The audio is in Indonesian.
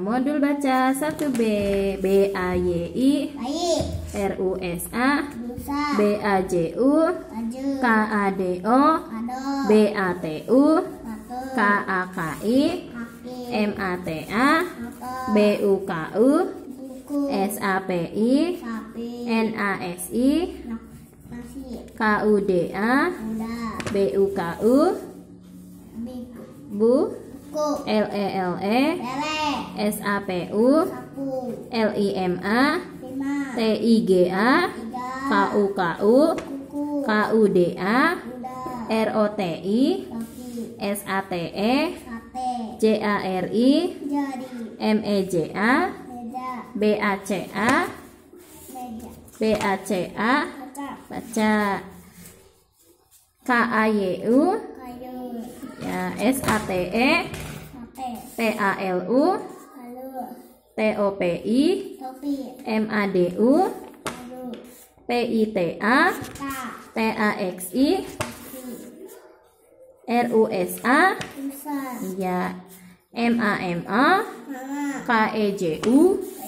modul baca 1B B A Y I R U S A B A J U K A D O B A T U K A K I M A T A B U K U S A P I N A S I K U D A B U K U Bu E e L E L E. S A P U. L I M A. T I G A. K U K U. K U D A. R O T I. S A T E. J A R I. M E J A. B A C A. B A C A. Baca. Baca. K A Y U. Ya, S A T E T A L U T O P I M A D U P I T A T A X I R U S A ya M A M A K E J U